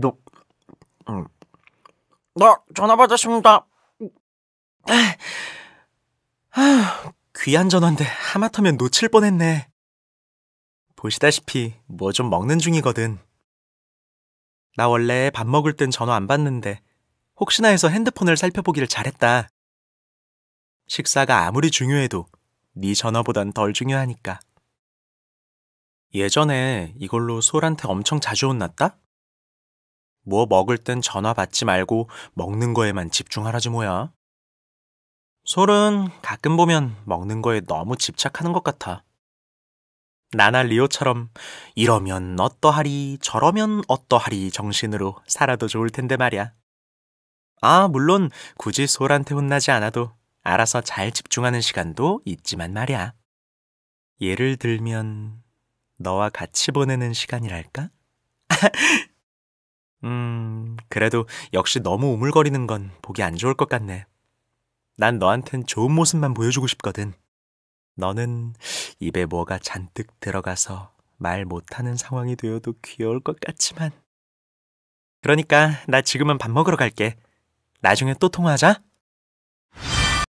너, 응. 나 전화 받았습니다. 아, 귀한 전화인데 하마터면 놓칠 뻔했네. 보시다시피 뭐 좀 먹는 중이거든. 나 원래 밥 먹을 땐 전화 안 받는데 혹시나 해서 핸드폰을 살펴보기를 잘했다. 식사가 아무리 중요해도 네 전화보단 덜 중요하니까. 예전에 이걸로 솔한테 엄청 자주 혼났다? 뭐 먹을 땐 전화 받지 말고 먹는 거에만 집중하라지 뭐야. 솔은 가끔 보면 먹는 거에 너무 집착하는 것 같아. 나나 리오처럼 이러면 어떠하리 저러면 어떠하리 정신으로 살아도 좋을 텐데 말이야. 아, 물론 굳이 솔한테 혼나지 않아도 알아서 잘 집중하는 시간도 있지만 말이야. 예를 들면 너와 같이 보내는 시간이랄까? 음, 그래도 역시 너무 우물거리는 건 보기 안 좋을 것 같네. 난 너한텐 좋은 모습만 보여주고 싶거든. 너는 입에 뭐가 잔뜩 들어가서 말 못하는 상황이 되어도 귀여울 것 같지만. 그러니까 나 지금은 밥 먹으러 갈게. 나중에 또 통화하자.